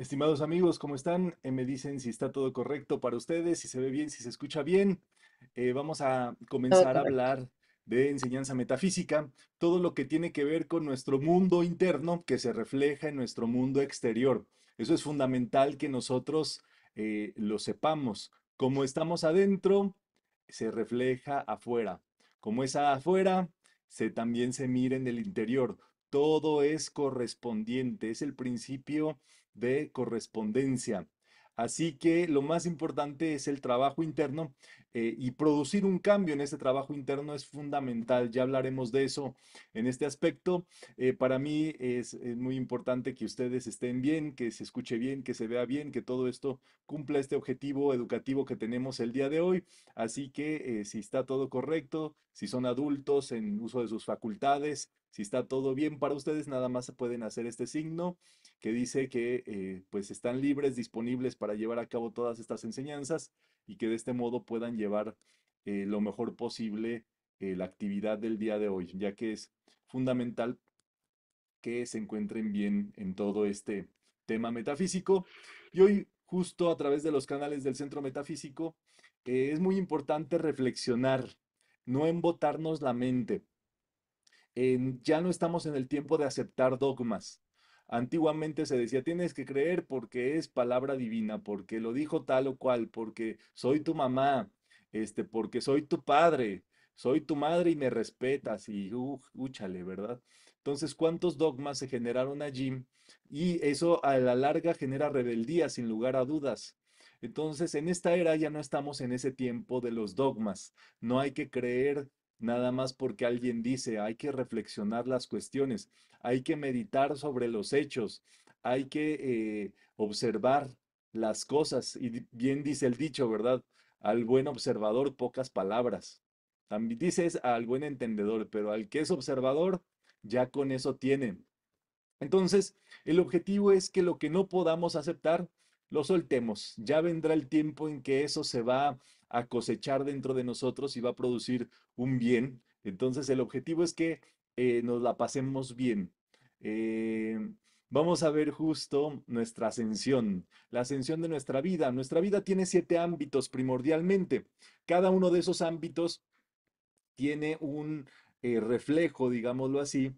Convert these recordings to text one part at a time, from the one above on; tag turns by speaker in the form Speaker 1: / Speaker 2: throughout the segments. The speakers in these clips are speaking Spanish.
Speaker 1: Estimados amigos, ¿cómo están? Eh, me dicen si está todo correcto para ustedes, si se ve bien, si se escucha bien. Eh, vamos a comenzar a hablar de enseñanza metafísica, todo lo que tiene que ver con nuestro mundo interno que se refleja en nuestro mundo exterior. Eso es fundamental que nosotros eh, lo sepamos. Como estamos adentro, se refleja afuera. Como es afuera, se, también se mira en el interior. Todo es correspondiente, es el principio de correspondencia. Así que lo más importante es el trabajo interno eh, y producir un cambio en ese trabajo interno es fundamental. Ya hablaremos de eso en este aspecto. Eh, para mí es, muy importante que ustedes estén bien, que se escuche bien, que se vea bien, que todo esto cumpla este objetivo educativo que tenemos el día de hoy. Así que eh, si está todo correcto, si son adultos en uso de sus facultades, si está todo bien para ustedes, nada más se pueden hacer este signo que dice que eh, pues están libres, disponibles para llevar a cabo todas estas enseñanzas y que de este modo puedan llevar eh, lo mejor posible eh, la actividad del día de hoy, ya que es fundamental que se encuentren bien en todo este tema metafísico. Y hoy, justo a través de los canales del Centro Metafísico, es muy importante reflexionar, no embotarnos la mente. ya no estamos en el tiempo de aceptar dogmas Antiguamente se decía, tienes que creer porque es palabra divina, porque lo dijo tal o cual, porque soy tu mamá, este, porque soy tu padre, soy tu madre y me respetas y úchale, ¿verdad? Entonces, ¿cuántos dogmas se generaron allí? Y eso a la larga genera rebeldía, sin lugar a dudas. Entonces, en esta era ya no estamos en ese tiempo de los dogmas. No hay que creer nada más porque alguien dice, hay que reflexionar las cuestiones, hay que meditar sobre los hechos, hay que eh, observar las cosas. Y bien dice el dicho, ¿verdad? Al buen observador, pocas palabras. También dices al buen entendedor, pero al que es observador, ya con eso tiene. Entonces, el objetivo es que lo que no podamos aceptar, lo soltemos. Ya vendrá el tiempo en que eso se va a cosechar dentro de nosotros y va a producir un bien. Entonces el objetivo es que eh, nos la pasemos bien. Eh, vamos a ver justo nuestra ascensión, la ascensión de nuestra vida. Nuestra vida tiene siete ámbitos primordialmente. Cada uno de esos ámbitos tiene un eh, reflejo, digámoslo así,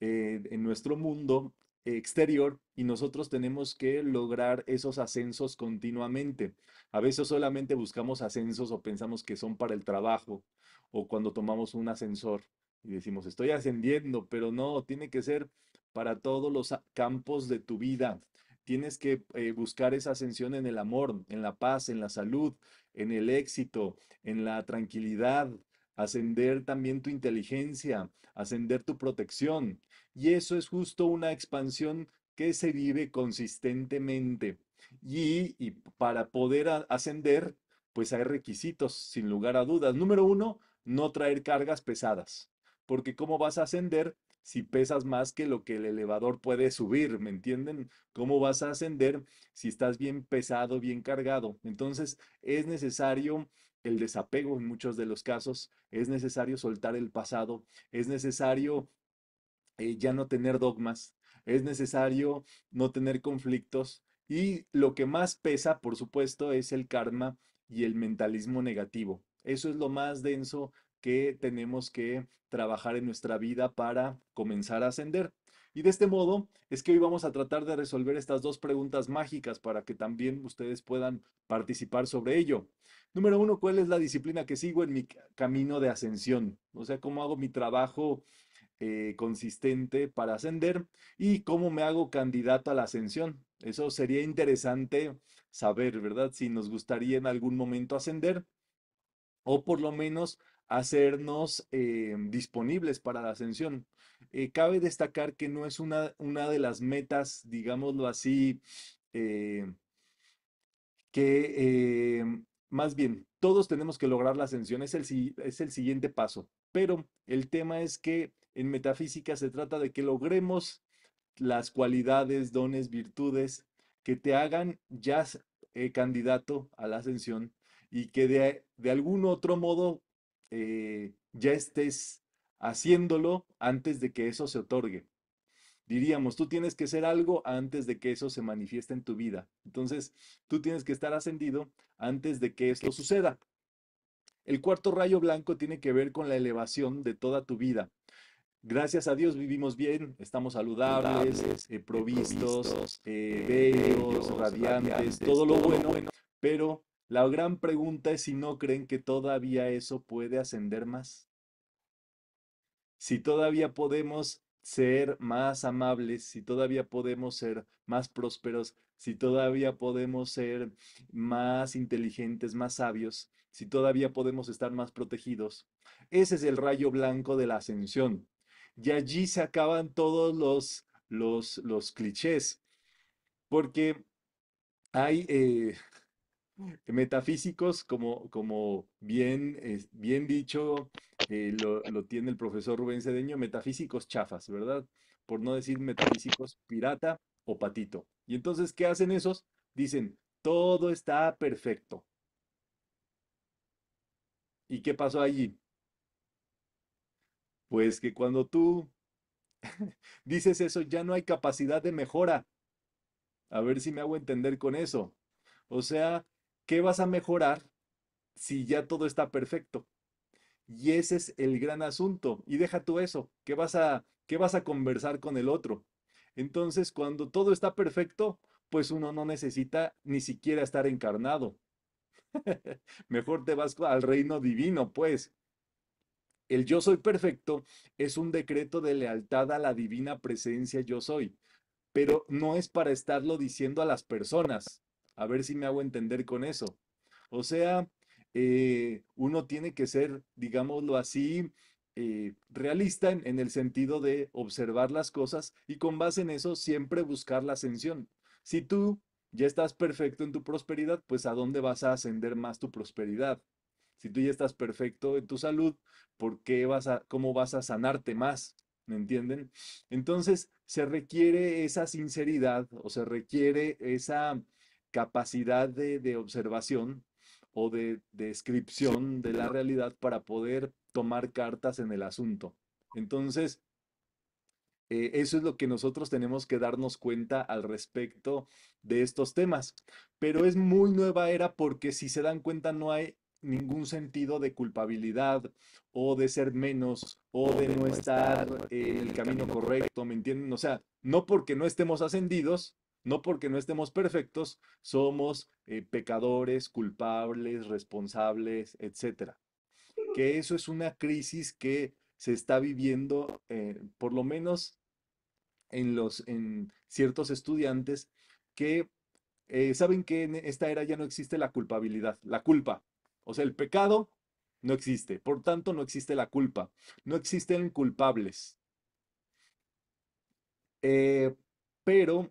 Speaker 1: en nuestro mundo exterior y nosotros tenemos que lograr esos ascensos continuamente. A veces solamente buscamos ascensos o pensamos que son para el trabajo o cuando tomamos un ascensor y decimos estoy ascendiendo, pero no, tiene que ser para todos los campos de tu vida. Tienes que eh, buscar esa ascensión en el amor, en la paz, en la salud, en el éxito, en la tranquilidad, ascender también tu inteligencia, ascender tu protección. Y eso es justo una expansión que se vive consistentemente. Y, y para poder ascender, pues hay requisitos, sin lugar a dudas. Número uno, no traer cargas pesadas, porque ¿cómo vas a ascender si pesas más que lo que el elevador puede subir, ¿me entienden? ¿Cómo vas a ascender si estás bien pesado, bien cargado? Entonces es necesario el desapego en muchos de los casos, es necesario soltar el pasado, es necesario eh, ya no tener dogmas, es necesario no tener conflictos y lo que más pesa, por supuesto, es el karma y el mentalismo negativo. Eso es lo más denso que tenemos que trabajar en nuestra vida para comenzar a ascender. Y de este modo es que hoy vamos a tratar de resolver estas dos preguntas mágicas para que también ustedes puedan participar sobre ello. Número uno, ¿cuál es la disciplina que sigo en mi camino de ascensión? O sea, ¿cómo hago mi trabajo eh, consistente para ascender? ¿Y cómo me hago candidato a la ascensión? Eso sería interesante saber, ¿verdad? Si nos gustaría en algún momento ascender o por lo menos hacernos eh, disponibles para la ascensión. Eh, cabe destacar que no es una, una de las metas, digámoslo así, eh, que más bien todos tenemos que lograr la ascensión, es el, es el siguiente paso. Pero el tema es que en metafísica se trata de que logremos las cualidades, dones, virtudes que te hagan ya candidato a la ascensión y que de, de algún otro modo eh, ya estés haciéndolo antes de que eso se otorgue. Diríamos, tú tienes que ser algo antes de que eso se manifieste en tu vida. Entonces, tú tienes que estar ascendido antes de que esto suceda. El cuarto rayo blanco tiene que ver con la elevación de toda tu vida. Gracias a Dios vivimos bien, estamos saludables, eh, eh, provistos, bellos, radiantes, todo lo bueno, pero la gran pregunta es si no creen que todavía eso puede ascender más. Si todavía podemos ser más amables, si todavía podemos ser más prósperos, si todavía podemos ser más inteligentes, más sabios, si todavía podemos estar más protegidos. Ese es el rayo blanco de la ascensión. Y allí se acaban todos los, los, los clichés, porque hay, eh, metafísicos, como, como bien, bien dicho eh, lo, lo, tiene el profesor Rubén Cedeño, metafísicos chafas, ¿verdad? Por no decir metafísicos pirata o patito. Y entonces, ¿qué hacen esos? Dicen, todo está perfecto. ¿Y qué pasó allí? Pues que cuando tú dices eso, ya no hay capacidad de mejora. A ver si me hago entender con eso. O sea, ¿Qué vas a mejorar si ya todo está perfecto? Y ese es el gran asunto. Y deja tú eso, qué vas a, vas a conversar con el otro. Entonces, cuando todo está perfecto, pues uno no necesita ni siquiera estar encarnado. Mejor te vas al reino divino, pues. El yo soy perfecto es un decreto de lealtad a la divina presencia yo soy, pero no es para estarlo diciendo a las personas. A ver si me hago entender con eso. O sea, eh, uno tiene que ser, digámoslo así, eh, realista en, en, el sentido de observar las cosas y con base en eso siempre buscar la ascensión. Si tú ya estás perfecto en tu prosperidad, pues a dónde vas a ascender más tu prosperidad. Si tú ya estás perfecto en tu salud, ¿por qué vas a, cómo vas a sanarte más? ¿Me entienden? Entonces, se requiere esa sinceridad o se requiere esa capacidad de, observación o de, descripción de la realidad para poder tomar cartas en el asunto. Entonces, eh, eso es lo que nosotros tenemos que darnos cuenta al respecto de estos temas. Pero es muy nueva era porque si se dan cuenta no hay ningún sentido de culpabilidad o de ser menos o de no estar eh, en el camino correcto, ¿me entienden? O sea, no porque no estemos ascendidos no porque no estemos perfectos, somos eh, pecadores, culpables, responsables, etc. Que eso es una crisis que se está viviendo, eh, por lo menos en, los, en ciertos estudiantes que eh, saben que en esta era ya no existe la culpabilidad, la culpa. O sea, el pecado no existe. Por tanto, no existe la culpa. No existen culpables. pero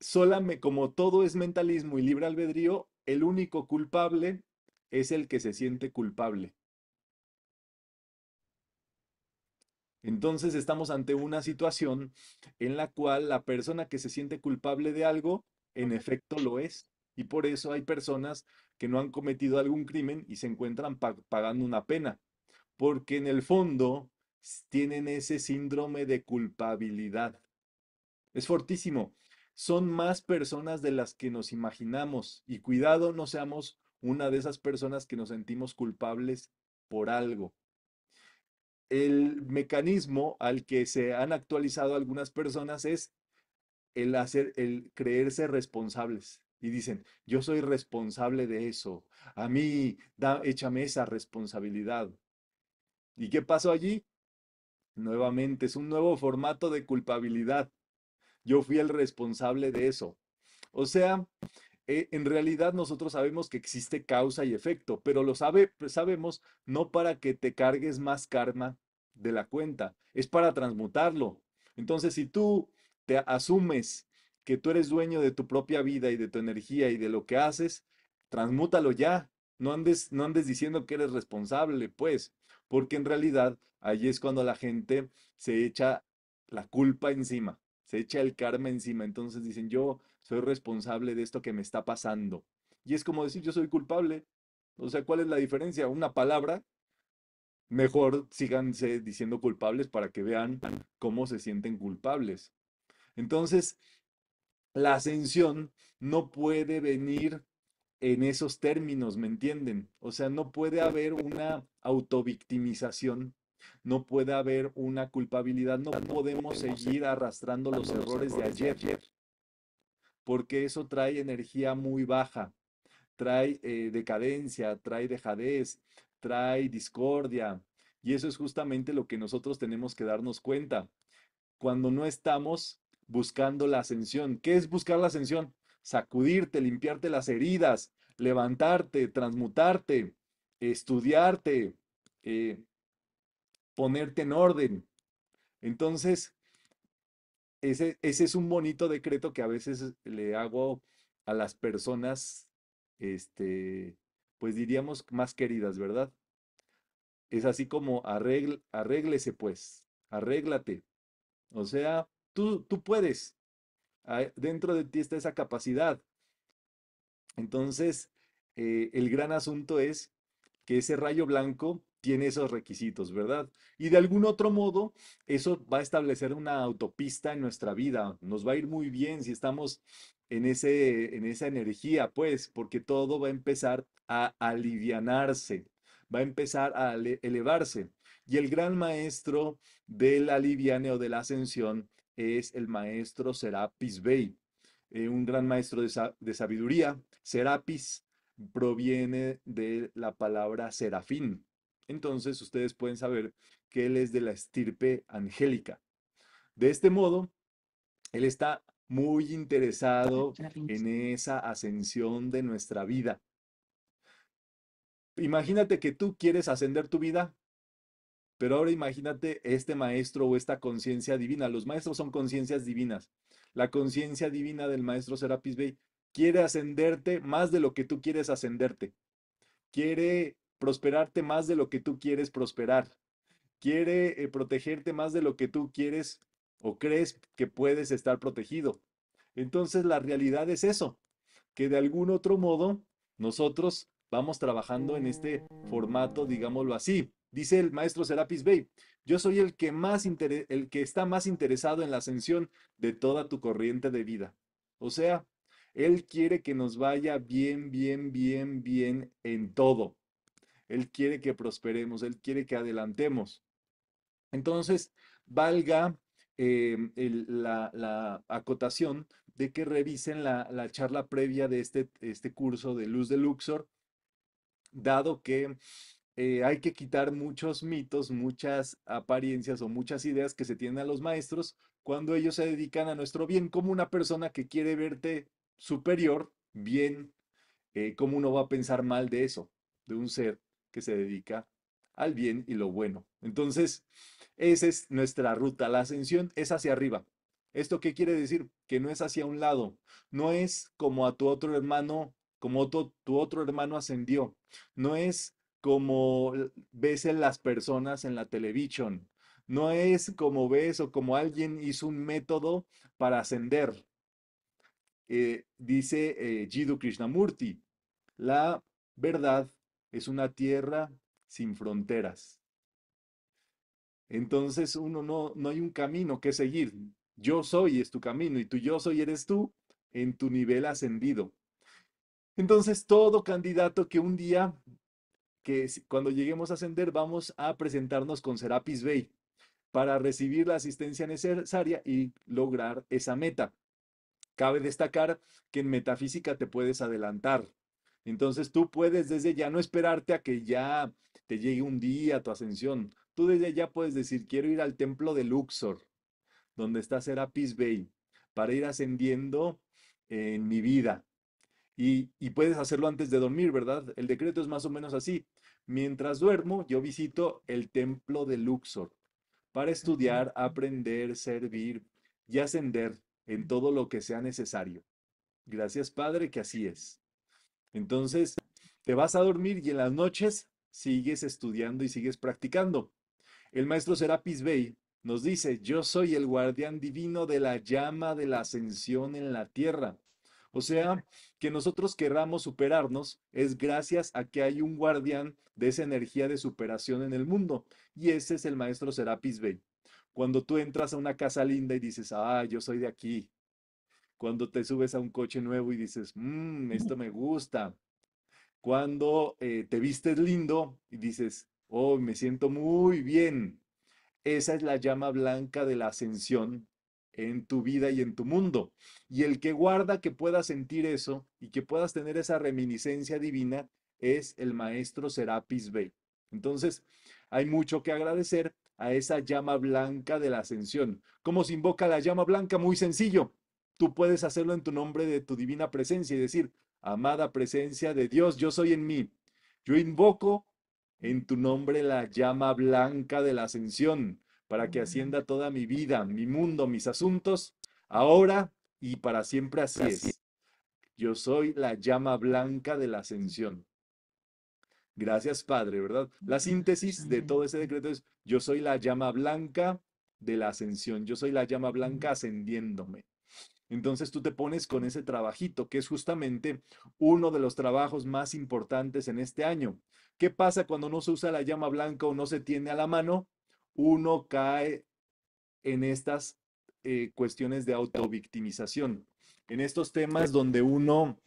Speaker 1: solamente como todo es mentalismo y libre albedrío, el único culpable es el que se siente culpable. Entonces estamos ante una situación en la cual la persona que se siente culpable de algo, en efecto lo es. Y por eso hay personas que no han cometido algún crimen y se encuentran pagando una pena. Porque en el fondo tienen ese síndrome de culpabilidad. Es fortísimo son más personas de las que nos imaginamos y cuidado no seamos una de esas personas que nos sentimos culpables por algo. El mecanismo al que se han actualizado algunas personas es el hacer el creerse responsables y dicen, "Yo soy responsable de eso. A mí échame esa responsabilidad." ¿Y qué pasó allí? Nuevamente es un nuevo formato de culpabilidad yo fui el responsable de eso. O sea, eh, en realidad nosotros sabemos que existe causa y efecto, pero lo sabe, pues, sabemos no para que te cargues más karma de la cuenta, es para transmutarlo. Entonces, si tú te asumes que tú eres dueño de tu propia vida y de tu energía y de lo que haces, transmútalo ya. No andes, no andes diciendo que eres responsable, pues, porque en realidad allí es cuando la gente se echa la culpa encima se echa el karma encima, entonces dicen, yo soy responsable de esto que me está pasando. Y es como decir, yo soy culpable. O sea, ¿cuál es la diferencia? Una palabra, mejor síganse diciendo culpables para que vean cómo se sienten culpables. Entonces, la ascensión no puede venir en esos términos, ¿me entienden? O sea, no puede haber una autovictimización no puede haber una culpabilidad, no podemos seguir arrastrando los errores de ayer, porque eso trae energía muy baja, trae eh, decadencia, trae dejadez, trae discordia, y eso es justamente lo que nosotros tenemos que darnos cuenta cuando no estamos buscando la ascensión. ¿Qué es buscar la ascensión? Sacudirte, limpiarte las heridas, levantarte, transmutarte, estudiarte, eh, ponerte en orden. Entonces, ese, ese es un bonito decreto que a veces le hago a las personas, este, pues diríamos más queridas, ¿verdad? Es así como arréglese pues, arréglate. O sea, tú, tú puedes. Dentro de ti está esa capacidad. Entonces, eh, el gran asunto es que ese rayo blanco tiene esos requisitos, ¿verdad? Y de algún otro modo, eso va a establecer una autopista en nuestra vida. Nos va a ir muy bien si estamos en, ese, en esa energía, pues, porque todo va a empezar a alivianarse, va a empezar a elevarse. Y el gran maestro del alivianeo o de la ascensión es el maestro Serapis Bey, eh, un gran maestro de, de sabiduría. Serapis proviene de la palabra serafín, entonces ustedes pueden saber que él es de la estirpe angélica. De este modo, él está muy interesado en esa ascensión de nuestra vida. Imagínate que tú quieres ascender tu vida, pero ahora imagínate este maestro o esta conciencia divina. Los maestros son conciencias divinas. La conciencia divina del maestro Serapis Bey quiere ascenderte más de lo que tú quieres ascenderte. Quiere prosperarte más de lo que tú quieres prosperar. Quiere eh, protegerte más de lo que tú quieres o crees que puedes estar protegido. Entonces la realidad es eso, que de algún otro modo nosotros vamos trabajando en este formato, digámoslo así. Dice el maestro Serapis Bey, yo soy el que, más el que está más interesado en la ascensión de toda tu corriente de vida. O sea, él quiere que nos vaya bien, bien, bien, bien en todo. Él quiere que prosperemos, Él quiere que adelantemos. Entonces, valga em, la, acotación de que revisen la, charla previa de este, este, curso de Luz de Luxor, dado que eh, hay que quitar muchos mitos, muchas apariencias o muchas ideas que se tienen a los maestros cuando ellos se dedican a nuestro bien, como una persona que quiere verte superior, bien, como eh, ¿cómo uno va a pensar mal de eso, de un ser que se dedica al bien y lo bueno. Entonces, esa es nuestra ruta. La ascensión es hacia arriba. ¿Esto qué quiere decir? Que no es hacia un lado. No es como a tu otro hermano, como tu, tu otro hermano ascendió. No es como ves en las personas en la televisión. No es como ves o como alguien hizo un método para ascender. Eh, dice eh, Jiddu Krishnamurti, la verdad es una tierra sin fronteras. Entonces uno no, no hay un camino que seguir. Yo soy es tu camino y tú yo soy eres tú en tu nivel ascendido. Entonces todo candidato que un día, que cuando lleguemos a ascender, vamos a presentarnos con Serapis Bay para recibir la asistencia necesaria y lograr esa meta. Cabe destacar que en metafísica te puedes adelantar entonces tú puedes desde ya no esperarte a que ya te llegue un día tu ascensión. Tú desde ya puedes decir, quiero ir al templo de Luxor, donde está Serapis Bay, para ir ascendiendo en mi vida. Y, y puedes hacerlo antes de dormir, ¿verdad? El decreto es más o menos así. Mientras duermo, yo visito el templo de Luxor para estudiar, aprender, servir y ascender en todo lo que sea necesario. Gracias, Padre, que así es. Entonces, te vas a dormir y en las noches sigues estudiando y sigues practicando. El maestro Serapis Bey nos dice, yo soy el guardián divino de la llama de la ascensión en la tierra. O sea, que nosotros querramos superarnos es gracias a que hay un guardián de esa energía de superación en el mundo. Y ese es el maestro Serapis Bey. Cuando tú entras a una casa linda y dices, ah, yo soy de aquí, cuando te subes a un coche nuevo y dices, mmm, esto me gusta. Cuando eh, te vistes lindo y dices, oh, me siento muy bien. Esa es la llama blanca de la ascensión en tu vida y en tu mundo. Y el que guarda que puedas sentir eso y que puedas tener esa reminiscencia divina es el maestro Serapis Bey. Entonces, hay mucho que agradecer a esa llama blanca de la ascensión. ¿Cómo se invoca la llama blanca? Muy sencillo tú puedes hacerlo en tu nombre de tu divina presencia y decir, amada presencia de Dios, yo soy en mí. Yo invoco en tu nombre la llama blanca de la ascensión para que mm. ascienda toda mi vida, mi mundo, mis asuntos, ahora y para siempre así es. Yo soy la llama blanca de la ascensión. Gracias, Padre, ¿verdad? La mm, síntesis de todo ese decreto es, yo soy la llama blanca de la ascensión, yo soy la llama blanca ascendiéndome. Entonces tú te pones con ese trabajito, que es justamente uno de los trabajos más importantes en este año. ¿Qué pasa cuando no se usa la llama blanca o no se tiene a la mano? Uno cae en estas eh, cuestiones de autovictimización, en estos temas donde uno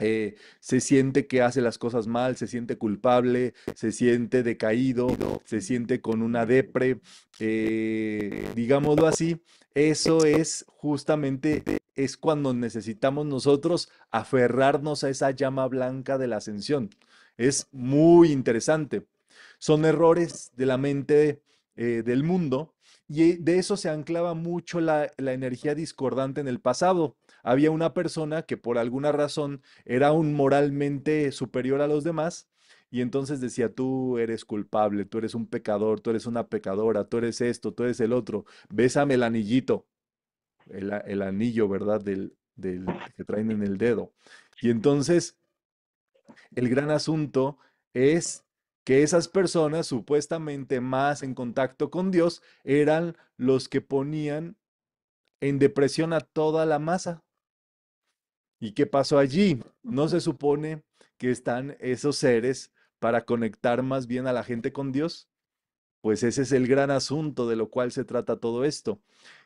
Speaker 1: eh, se siente que hace las cosas mal, se siente culpable, se siente decaído, se siente con una depre, eh, digámoslo así, eso es justamente, es cuando necesitamos nosotros aferrarnos a esa llama blanca de la ascensión. Es muy interesante. Son errores de la mente eh, del mundo y de eso se anclaba mucho la, la energía discordante en el pasado había una persona que por alguna razón era un moralmente superior a los demás y entonces decía, tú eres culpable, tú eres un pecador, tú eres una pecadora, tú eres esto, tú eres el otro, bésame el anillito, el, anillo, ¿verdad? Del, del que traen en el dedo. Y entonces, el gran asunto es que esas personas supuestamente más en contacto con Dios eran los que ponían en depresión a toda la masa. ¿Y qué pasó allí? ¿No se supone que están esos seres para conectar más bien a la gente con Dios? Pues ese es el gran asunto de lo cual se trata todo esto,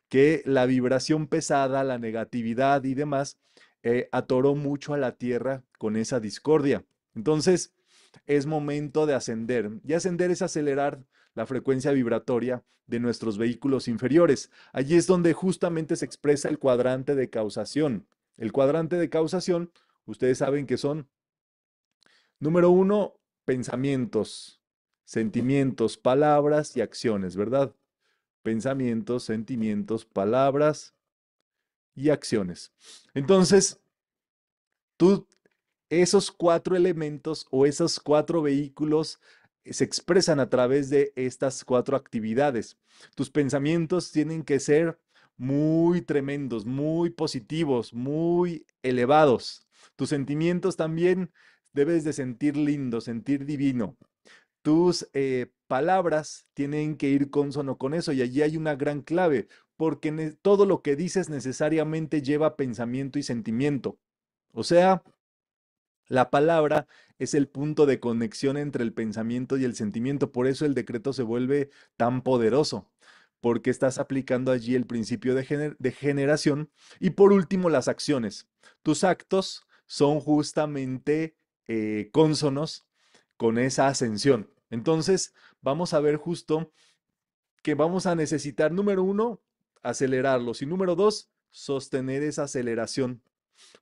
Speaker 1: que la vibración pesada, la negatividad y demás eh, atoró mucho a la tierra con esa discordia. Entonces, es momento de ascender. Y ascender es acelerar la frecuencia vibratoria de nuestros vehículos inferiores. Allí es donde justamente se expresa el cuadrante de causación. El cuadrante de causación, ustedes saben que son, número uno, pensamientos, sentimientos, palabras y acciones, ¿verdad? Pensamientos, sentimientos, palabras y acciones. Entonces, tú, esos cuatro elementos o esos cuatro vehículos eh, se expresan a través de estas cuatro actividades. Tus pensamientos tienen que ser muy tremendos, muy positivos, muy elevados. Tus sentimientos también debes de sentir lindo, sentir divino. Tus eh, palabras tienen que ir consono con eso y allí hay una gran clave, porque todo lo que dices necesariamente lleva pensamiento y sentimiento. O sea, la palabra es el punto de conexión entre el pensamiento y el sentimiento, por eso el decreto se vuelve tan poderoso porque estás aplicando allí el principio de, generación. Y por último, las acciones. Tus actos son justamente eh, cónsonos con esa ascensión. Entonces, vamos a ver justo que vamos a necesitar, número uno, acelerarlos y número dos, sostener esa aceleración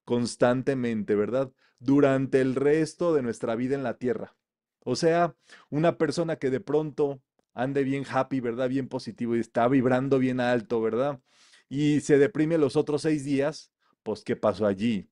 Speaker 1: constantemente, ¿verdad? Durante el resto de nuestra vida en la tierra. O sea, una persona que de pronto ande bien happy, ¿verdad? Bien positivo y está vibrando bien alto, ¿verdad? Y se deprime los otros seis días, pues ¿qué pasó allí?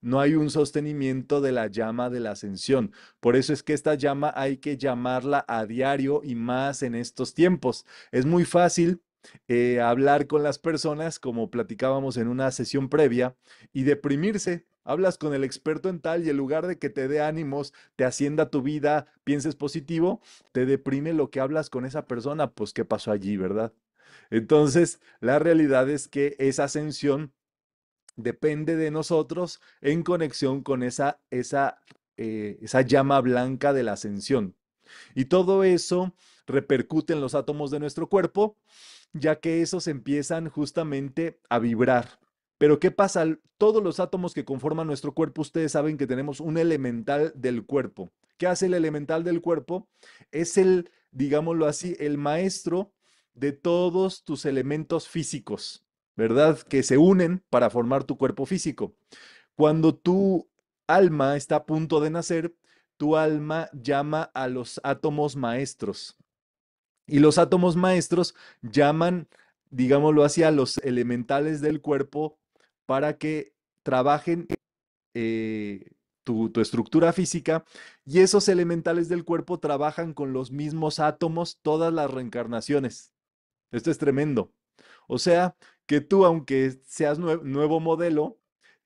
Speaker 1: No hay un sostenimiento de la llama de la ascensión. Por eso es que esta llama hay que llamarla a diario y más en estos tiempos. Es muy fácil eh, hablar con las personas, como platicábamos en una sesión previa, y deprimirse Hablas con el experto en tal y en lugar de que te dé ánimos, te ascienda tu vida, pienses positivo, te deprime lo que hablas con esa persona, pues qué pasó allí, ¿verdad? Entonces, la realidad es que esa ascensión depende de nosotros en conexión con esa, esa, eh, esa llama blanca de la ascensión. Y todo eso repercute en los átomos de nuestro cuerpo, ya que esos empiezan justamente a vibrar pero ¿qué pasa? Todos los átomos que conforman nuestro cuerpo, ustedes saben que tenemos un elemental del cuerpo. ¿Qué hace el elemental del cuerpo? Es el, digámoslo así, el maestro de todos tus elementos físicos, ¿verdad? Que se unen para formar tu cuerpo físico. Cuando tu alma está a punto de nacer, tu alma llama a los átomos maestros. Y los átomos maestros llaman, digámoslo así, a los elementales del cuerpo para que trabajen eh, tu, estructura física y esos elementales del cuerpo trabajan con los mismos átomos todas las reencarnaciones. Esto es tremendo. O sea, que tú, aunque seas nuevo modelo,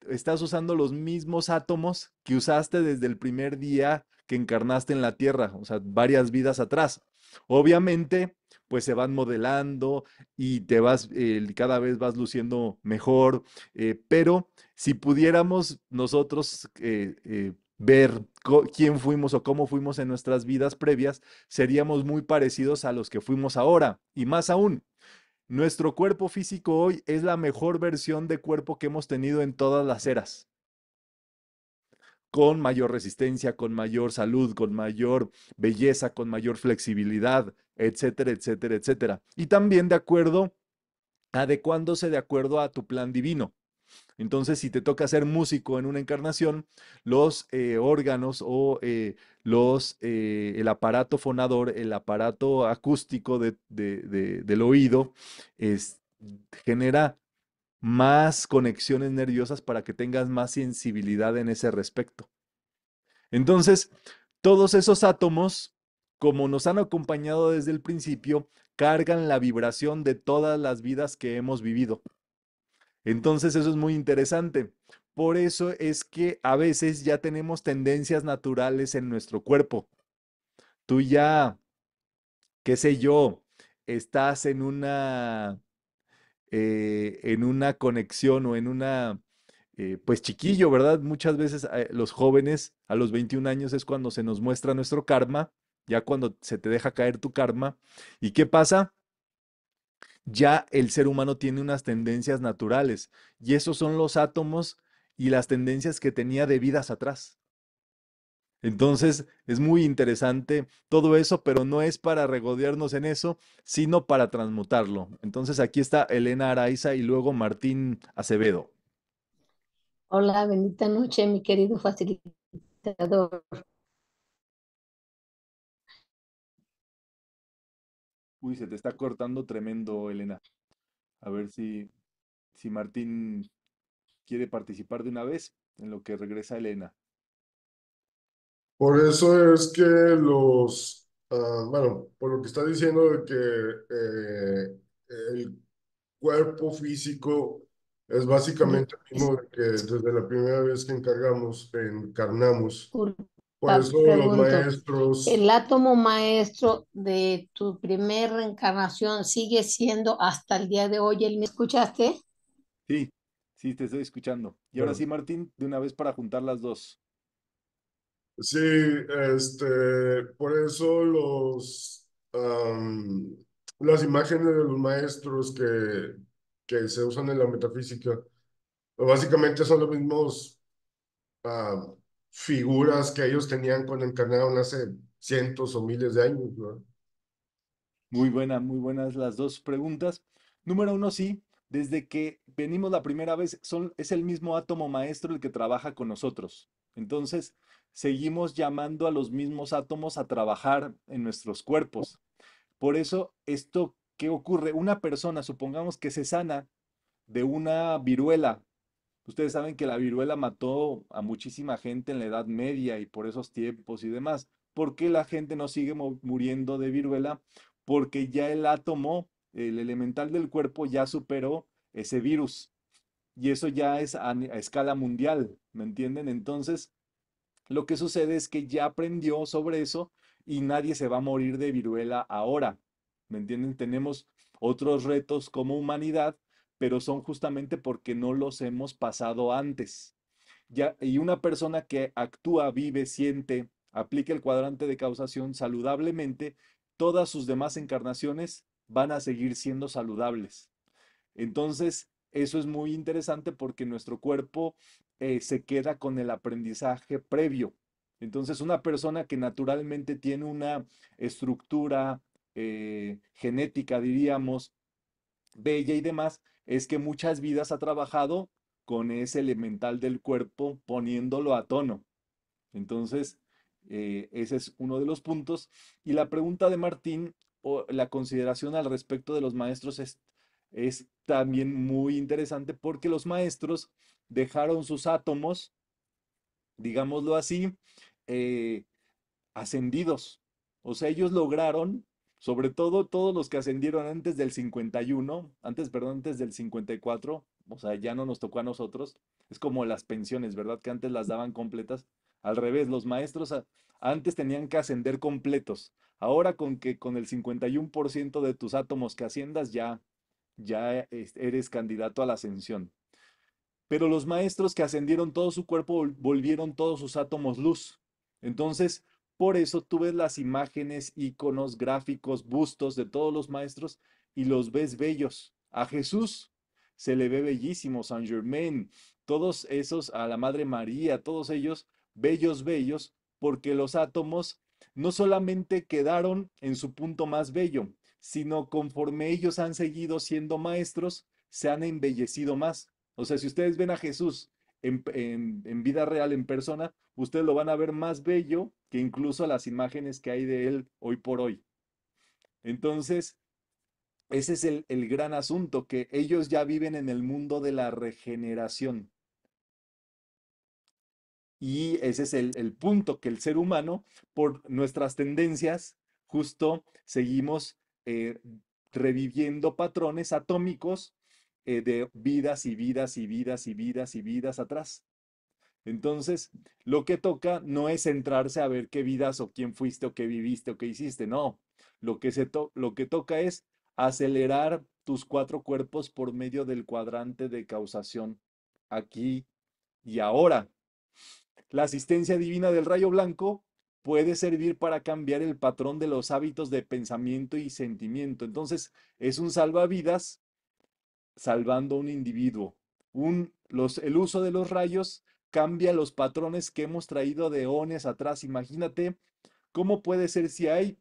Speaker 1: estás usando los mismos átomos que usaste desde el primer día que encarnaste en la Tierra, o sea, varias vidas atrás. Obviamente, pues se van modelando y te vas, cada vez vas luciendo mejor, eh, pero si pudiéramos nosotros eh, eh, ver quién fuimos o cómo fuimos en nuestras vidas previas, seríamos muy parecidos a los que fuimos ahora. Y más aún, nuestro cuerpo físico hoy es la mejor versión de cuerpo que hemos tenido en todas las eras con mayor resistencia, con mayor salud, con mayor belleza, con mayor flexibilidad, etcétera, etcétera, etcétera. Y también de acuerdo, adecuándose de acuerdo a tu plan divino. Entonces, si te toca ser músico en una encarnación, los eh, órganos o eh, los, eh, el aparato fonador, el aparato acústico del oído, es, genera más conexiones nerviosas para que tengas más sensibilidad en ese respecto. Entonces, todos esos átomos, como nos han acompañado desde el principio, cargan la vibración de todas las vidas que hemos vivido. Entonces, eso es muy interesante. Por eso es que a veces ya tenemos tendencias naturales en nuestro cuerpo. Tú ya, qué sé yo, estás en una eh, en una conexión o en una, eh, pues chiquillo, ¿verdad? Muchas veces eh, los jóvenes a los 21 años es cuando se nos muestra nuestro karma, ya cuando se te deja caer tu karma. ¿Y qué pasa? Ya el ser humano tiene unas tendencias naturales y esos son los átomos y las tendencias que tenía de vidas atrás. Entonces, es muy interesante todo eso, pero no es para regodearnos en eso, sino para transmutarlo. Entonces, aquí está Elena Araiza y luego Martín Acevedo.
Speaker 2: Hola, bendita noche, mi querido facilitador.
Speaker 1: Uy, se te está cortando tremendo, Elena. A ver si, si Martín quiere participar de una vez en lo que regresa Elena.
Speaker 3: Por eso es que los,
Speaker 1: ah, bueno, por lo que está diciendo de que eh, el cuerpo físico es básicamente el mismo que desde la primera vez que encargamos, encarnamos. Por
Speaker 2: ah, eso los maestros, ¿El átomo maestro de tu primera reencarnación sigue siendo hasta el día de hoy ¿Me ¿Escuchaste?
Speaker 1: Sí, sí, te estoy escuchando. Y ahora sí, Martín, de una vez para juntar las dos. Sí, este, por eso los,
Speaker 3: las imágenes de los maestros que, que se usan en la metafísica, básicamente son los mismos figuras que
Speaker 1: ellos tenían con encarnaron hace cientos o miles de años, Muy buenas, muy buenas las dos preguntas. Número uno, sí, desde que venimos la primera vez, son, es el mismo átomo maestro el que trabaja con nosotros. Entonces, seguimos llamando a los mismos átomos a trabajar en nuestros cuerpos. Por eso, esto que ocurre, una persona, supongamos que se sana de una viruela, ustedes saben que la viruela mató a muchísima gente en la Edad Media y por esos tiempos y demás. ¿Por qué la gente no sigue muriendo de viruela? Porque ya el átomo, el elemental del cuerpo, ya superó ese virus. Y eso ya es a, a escala mundial, ¿me entienden? Entonces, lo que sucede es que ya aprendió sobre eso y nadie se va a morir de viruela ahora. ¿Me entienden? Tenemos otros retos como humanidad, pero son justamente porque no los hemos pasado antes. Ya, y una persona que actúa, vive, siente, aplica el cuadrante de causación saludablemente, todas sus demás encarnaciones van a seguir siendo saludables. Entonces, eso es muy interesante porque nuestro cuerpo eh, se queda con el aprendizaje previo. Entonces, una persona que naturalmente tiene una estructura eh, genética, diríamos, bella y demás, es que muchas vidas ha trabajado con ese elemental del cuerpo poniéndolo a tono. Entonces, eh, ese es uno de los puntos. Y la pregunta de Martín o la consideración al respecto de los maestros es también muy interesante porque los maestros dejaron sus átomos, digámoslo así, eh, ascendidos. O sea, ellos lograron, sobre todo todos los que ascendieron antes del 51, antes, perdón, antes del 54, o sea, ya no nos tocó a nosotros. Es como las pensiones, ¿verdad? Que antes las daban completas. Al revés, los maestros antes tenían que ascender completos. Ahora con que con el 51% de tus átomos que asciendas ya, ya eh, eres candidato a la ascensión. Pero los maestros que ascendieron todo su cuerpo volvieron todos sus átomos luz. Entonces, por eso tú ves las imágenes, iconos, gráficos, bustos de todos los maestros y los ves bellos. A Jesús se le ve bellísimo, San Germain, todos esos, a la Madre María, todos ellos bellos, bellos, porque los átomos no solamente quedaron en su punto más bello, sino conforme ellos han seguido siendo maestros, se han embellecido más. O sea, si ustedes ven a Jesús en, vida real, en persona, ustedes lo van a ver más bello que incluso las imágenes que hay de él hoy por hoy. Entonces, ese es el, gran asunto, que ellos ya viven en el mundo de la regeneración. Y ese es el, punto que el ser humano, por nuestras tendencias, justo seguimos eh, reviviendo patrones atómicos eh, de vidas y vidas y vidas y vidas y vidas atrás. Entonces, lo que toca no es centrarse a ver qué vidas o quién fuiste o qué viviste o qué hiciste, no. Lo que, se lo que toca es acelerar tus cuatro cuerpos por medio del cuadrante de causación, aquí y ahora. La asistencia divina del rayo blanco puede servir para cambiar el patrón de los hábitos de pensamiento y sentimiento. Entonces, es un salvavidas salvando a un individuo. Un, los, el uso de los rayos cambia los patrones que hemos traído de ones atrás. Imagínate cómo puede ser si hay,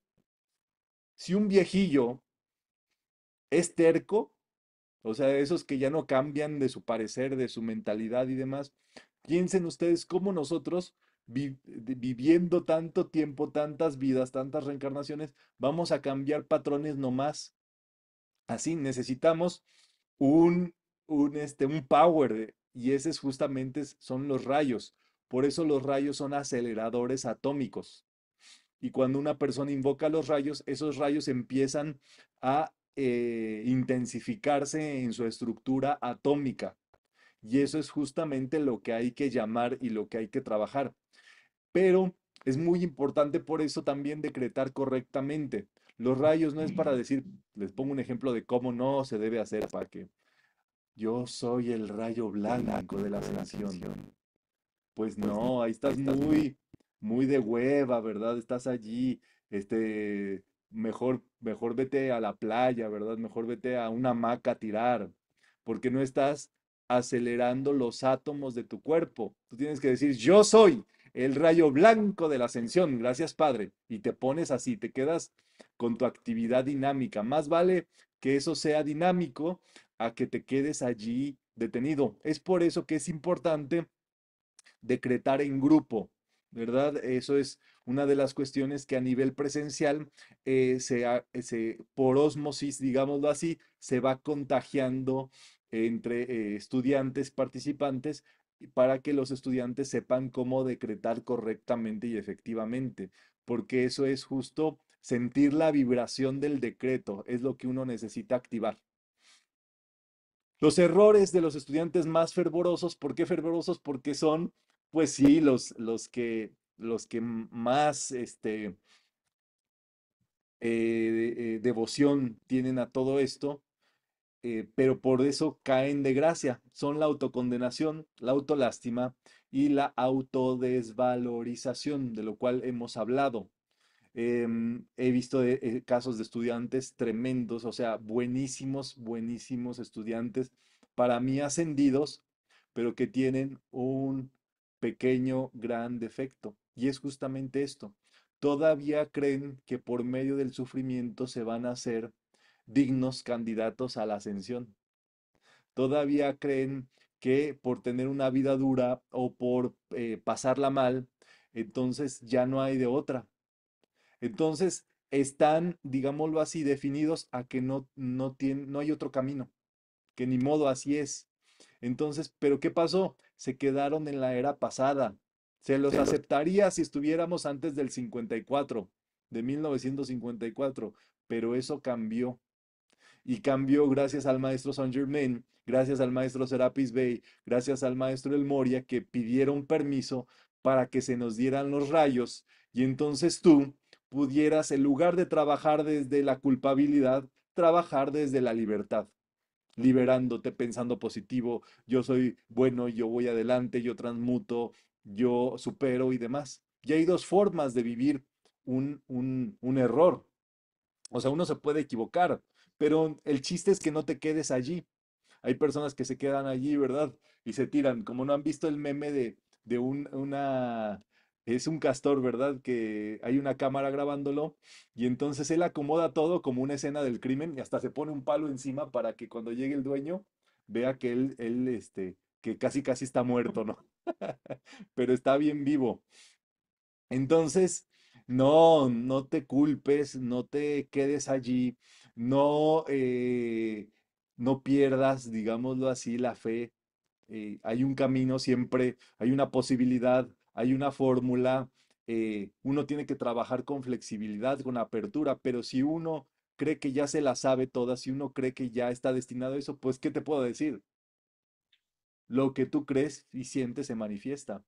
Speaker 1: si un viejillo es terco, o sea, esos que ya no cambian de su parecer, de su mentalidad y demás. Piensen ustedes cómo nosotros, viviendo tanto tiempo, tantas vidas, tantas reencarnaciones, vamos a cambiar patrones nomás. Así necesitamos un, este, un power, y ese justamente son los rayos. Por eso los rayos son aceleradores atómicos. Y cuando una persona invoca los rayos, esos rayos empiezan a eh, intensificarse en su estructura atómica. Y eso es justamente lo que hay que llamar y lo que hay que trabajar. Pero es muy importante por eso también decretar correctamente. Los rayos no es para decir, les pongo un ejemplo de cómo no se debe hacer para que yo soy el rayo blanco de la ascensión. Pues no, ahí estás muy, muy de hueva, ¿verdad? Estás allí, este, mejor, mejor vete a la playa, ¿verdad? Mejor vete a una hamaca a tirar, porque no estás acelerando los átomos de tu cuerpo. Tú tienes que decir, yo soy el rayo blanco de la ascensión, gracias Padre, y te pones así, te quedas con tu actividad dinámica. Más vale que eso sea dinámico a que te quedes allí detenido. Es por eso que es importante decretar en grupo, ¿verdad? Eso es una de las cuestiones que a nivel presencial, eh, se, por osmosis, digámoslo así, se va contagiando entre eh, estudiantes, participantes, para que los estudiantes sepan cómo decretar correctamente y efectivamente, porque eso es justo sentir la vibración del decreto es lo que uno necesita activar. Los errores de los estudiantes más fervorosos, ¿por qué fervorosos? Porque son, pues sí, los, los, que, los que más este, eh, eh, devoción tienen a todo esto, eh, pero por eso caen de gracia. Son la autocondenación, la autolástima y la autodesvalorización, de lo cual hemos hablado. Em, he visto eh, eh, casos de estudiantes tremendos, o sea, buenísimos, buenísimos estudiantes, para mí ascendidos, pero que tienen un pequeño, gran defecto. Y es justamente esto. Todavía creen que por medio del sufrimiento se van a hacer dignos candidatos a la ascensión. Todavía creen que por tener una vida dura o por eh, pasarla mal, entonces ya no hay de otra entonces, están, digámoslo así, definidos a que no, no, tiene, no hay otro camino, que ni modo así es. Entonces, ¿pero qué pasó? Se quedaron en la era pasada. Se los aceptaría si estuviéramos antes del 54, de 1954, pero eso cambió. Y cambió gracias al maestro Saint Germain, gracias al maestro Serapis bay gracias al maestro El Moria, que pidieron permiso para que se nos dieran los rayos. Y entonces tú, pudieras, en lugar de trabajar desde la culpabilidad, trabajar desde la libertad, liberándote, pensando positivo, yo soy bueno, yo voy adelante, yo transmuto, yo supero y demás. Y hay dos formas de vivir un, un, un error. O sea, uno se puede equivocar, pero el chiste es que no te quedes allí. Hay personas que se quedan allí, ¿verdad? Y se tiran, como no han visto el meme de, de una, es un castor, ¿verdad? Que hay una cámara grabándolo y entonces él acomoda todo como una escena del crimen y hasta se pone un palo encima para que cuando llegue el dueño vea que él, él este, que casi casi está muerto, ¿no? Pero está bien vivo. Entonces, no, no te culpes, no te quedes allí, no, eh, no pierdas, digámoslo así, la fe. Eh, hay un camino siempre, hay una posibilidad, hay una fórmula, eh, uno tiene que trabajar con flexibilidad, con apertura, pero si uno cree que ya se la sabe toda, si uno cree que ya está destinado a eso, pues ¿qué te puedo decir? Lo que tú crees y sientes se manifiesta.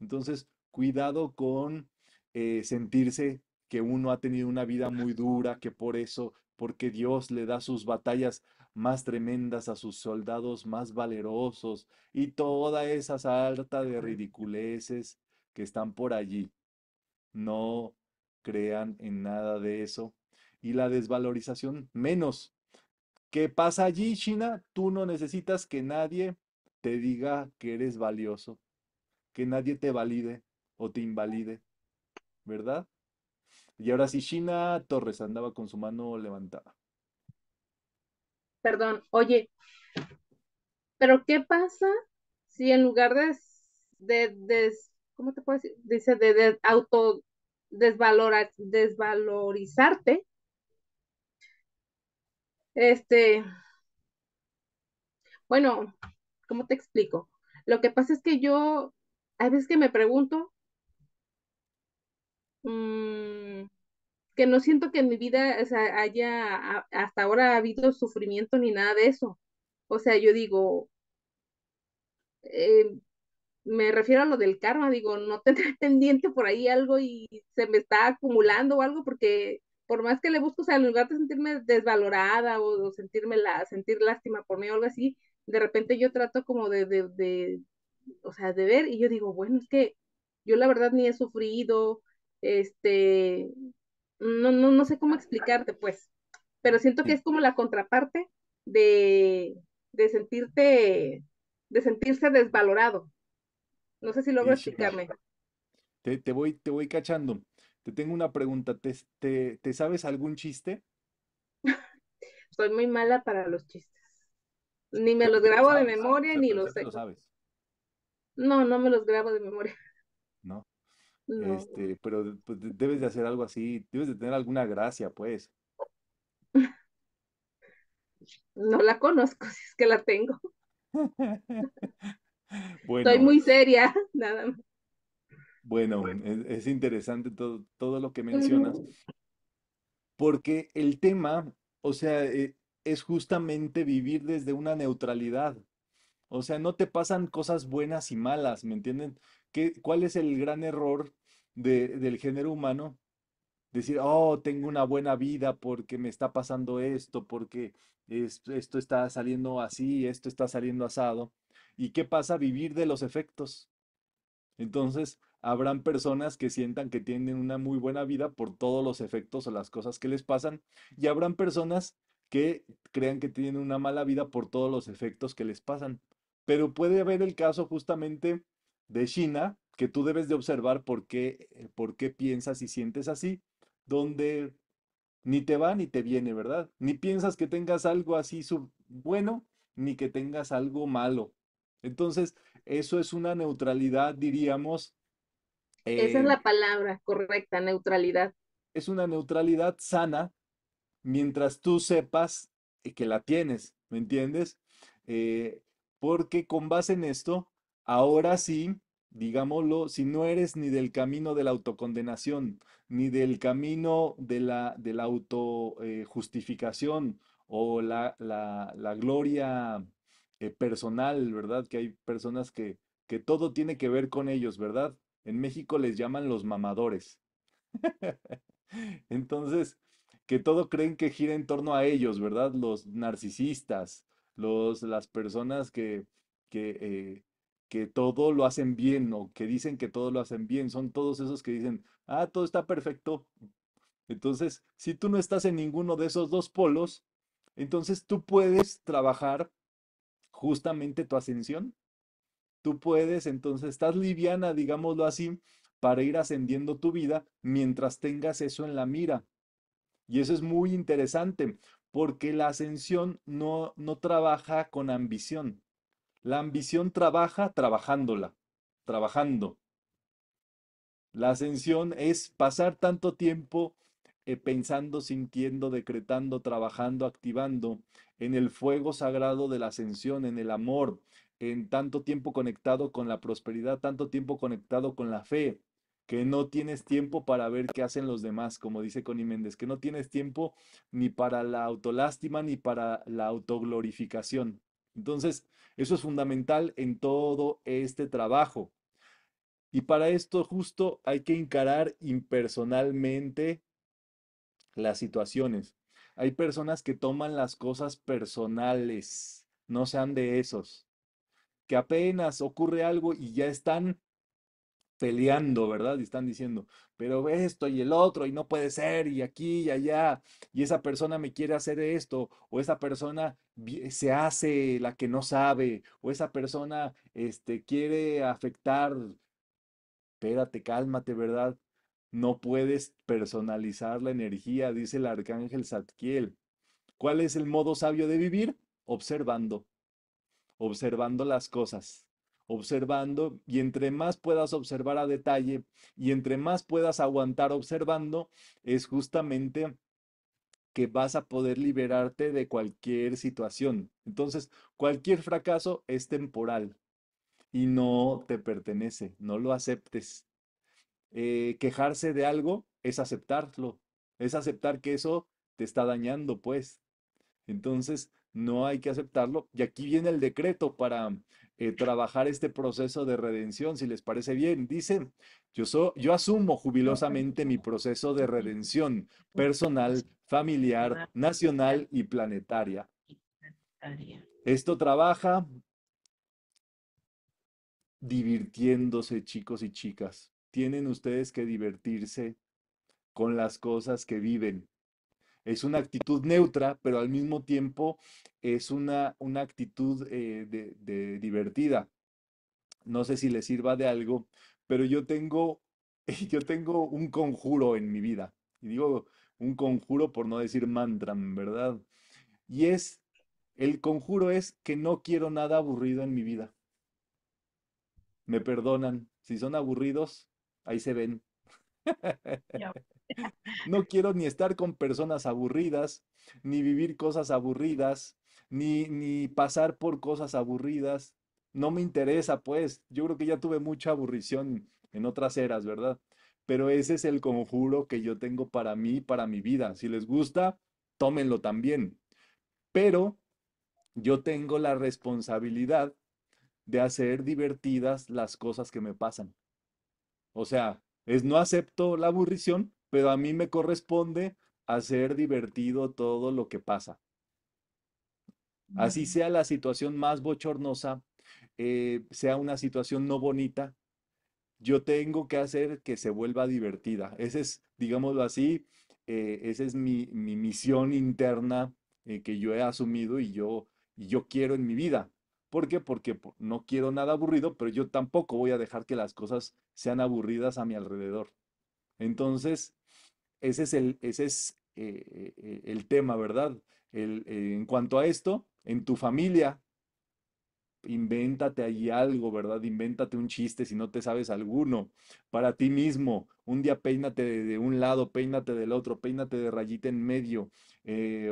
Speaker 1: Entonces, cuidado con eh, sentirse que uno ha tenido una vida muy dura, que por eso porque Dios le da sus batallas más tremendas a sus soldados más valerosos y toda esa salta de ridiculeces que están por allí. No crean en nada de eso. Y la desvalorización menos. ¿Qué pasa allí, China? Tú no necesitas que nadie te diga que eres valioso, que nadie te valide o te invalide, ¿verdad? Y ahora sí, China Torres andaba con su mano levantada.
Speaker 4: Perdón, oye, pero ¿qué pasa si en lugar de, ¿cómo te puedo decir? Dice, de, auto desvalorizarte, este, bueno, ¿cómo te explico? Lo que pasa es que yo, a veces que me pregunto Mm, que no siento que en mi vida o sea, haya hasta ahora habido sufrimiento ni nada de eso. O sea, yo digo, eh, me refiero a lo del karma, digo, no tendré pendiente por ahí algo y se me está acumulando o algo porque por más que le busco, o sea, en lugar de sentirme desvalorada o, sentirme la, sentir lástima por mí o algo así, de repente yo trato como de, de, de, o sea, de ver y yo digo, bueno, es que yo la verdad ni he sufrido, este, no, no, no sé cómo explicarte, pues, pero siento que es como la contraparte de, de sentirte, de sentirse desvalorado. No sé si logro explicarme.
Speaker 1: Te, te, voy, te voy cachando. Te tengo una pregunta. ¿Te, sabes algún chiste?
Speaker 4: Soy muy mala para los chistes. Ni me los grabo de memoria, ni los sé. No, no me los grabo de memoria.
Speaker 1: Este, pero pues, debes de hacer algo así, debes de tener alguna gracia, pues.
Speaker 4: No la conozco, si es que la tengo. Estoy muy seria, nada más.
Speaker 1: Bueno, es, interesante todo, todo, lo que mencionas, porque el tema, o sea, eh, es justamente vivir desde una neutralidad. O sea, no te pasan cosas buenas y malas, ¿me entienden? ¿Qué, ¿Cuál es el gran error del género humano, decir, oh, tengo una buena vida porque me está pasando esto, porque esto está saliendo así, esto está saliendo asado. ¿Y qué pasa? Vivir de los efectos. Entonces, habrán personas que sientan que tienen una muy buena vida por todos los efectos o las cosas que les pasan, y habrán personas que crean que tienen una mala vida por todos los efectos que les pasan. Pero puede haber el caso justamente de China, que tú debes de observar por qué, eh, por qué piensas y sientes así, donde ni te va ni te viene, ¿verdad? Ni piensas que tengas algo así bueno, ni que tengas algo malo. Entonces, eso es una neutralidad, diríamos. Esa es eh la
Speaker 4: palabra correcta, neutralidad.
Speaker 1: Es una neutralidad sana mientras tú sepas eh, que la tienes, ¿me entiendes? porque con base en esto, ahora sí digámoslo, si no eres ni del camino de la autocondenación, ni del camino de la, de la autojustificación eh, o la, gloria eh, personal, ¿verdad? Que hay personas que, que todo tiene que ver con ellos, ¿verdad? En México les llaman los mamadores. Entonces, que todo creen que gira en torno a ellos, ¿verdad? Los narcisistas, los, las personas que, que eh, que todo lo hacen bien o que dicen que todo lo hacen bien, son todos esos que dicen, ah, todo está perfecto. Entonces, si tú no estás en ninguno de esos dos polos, entonces tú puedes trabajar justamente tu ascensión. Tú puedes, entonces estás liviana, digámoslo así, para ir ascendiendo tu vida mientras tengas eso en la mira. Y eso es muy interesante, porque la ascensión no, no trabaja con ambición. La ambición trabaja trabajándola, trabajando. La ascensión es pasar tanto tiempo eh, pensando, sintiendo, decretando, trabajando, activando en el fuego sagrado de la ascensión, en el amor, en tanto tiempo conectado con la prosperidad, tanto tiempo conectado con la fe, que no tienes tiempo para ver qué hacen los demás, como dice Connie Méndez, que no tienes tiempo ni para la autolástima ni para la autoglorificación. Entonces, eso es fundamental en todo este trabajo. Y para esto justo hay que encarar impersonalmente las situaciones. Hay personas que toman las cosas personales, no sean de esos, que apenas ocurre algo y ya están peleando, ¿verdad? Y están diciendo, pero esto y el otro, y no puede ser, y aquí y allá, y esa persona me quiere hacer esto, o esa persona se hace la que no sabe, o esa persona este, quiere afectar. Espérate, cálmate, ¿verdad? No puedes personalizar la energía, dice el arcángel Zadkiel. ¿Cuál es el modo sabio de vivir? Observando, observando las cosas observando y entre más puedas observar a detalle y entre más puedas aguantar observando, es justamente que vas a poder liberarte de cualquier situación. Entonces, cualquier fracaso es temporal y no te pertenece, no lo aceptes. Eh, quejarse de algo es aceptarlo, es aceptar que eso te está dañando, pues. Entonces, no hay que aceptarlo. Y aquí viene el decreto para eh, trabajar este proceso de redención, si les parece bien. Dice, yo, yo asumo jubilosamente mi proceso de redención personal, familiar, nacional y planetaria. Esto trabaja divirtiéndose, chicos y chicas. Tienen ustedes que divertirse con las cosas que viven. Es una actitud neutra, pero al mismo tiempo es una, una actitud eh, de, divertida. No sé si le sirva de algo, pero yo tengo, yo tengo un conjuro en mi vida. Y digo un conjuro por no decir mantra, ¿verdad? Y es, el conjuro es que no quiero nada aburrido en mi vida. Me perdonan, si son aburridos, ahí se ven. No quiero ni estar con personas aburridas, ni vivir cosas aburridas, ni, ni pasar por cosas aburridas. No me interesa, pues. Yo creo que ya tuve mucha aburrición en otras eras, ¿verdad? Pero ese es el conjuro que yo tengo para mí, para mi vida. Si les gusta, tómenlo también. Pero yo tengo la responsabilidad de hacer divertidas las cosas que me pasan. O sea, es no acepto la aburrición, pero a mí me corresponde hacer divertido todo lo que pasa. Así sea la situación más bochornosa, eh, sea una situación no bonita, yo tengo que hacer que se vuelva divertida. Ese es, digámoslo así, eh, esa es mi, misión interna eh, que yo he asumido y yo, y yo quiero en mi vida. ¿Por qué? Porque no quiero nada aburrido, pero yo tampoco voy a dejar que las cosas sean aburridas a mi alrededor. Entonces, ese es el, ese es, eh, eh, el tema, ¿verdad? El, eh, en cuanto a esto, en tu familia, invéntate allí algo, ¿verdad? Invéntate un chiste si no te sabes alguno. Para ti mismo, un día peínate de, un lado, peínate del otro, peínate de rayita en medio,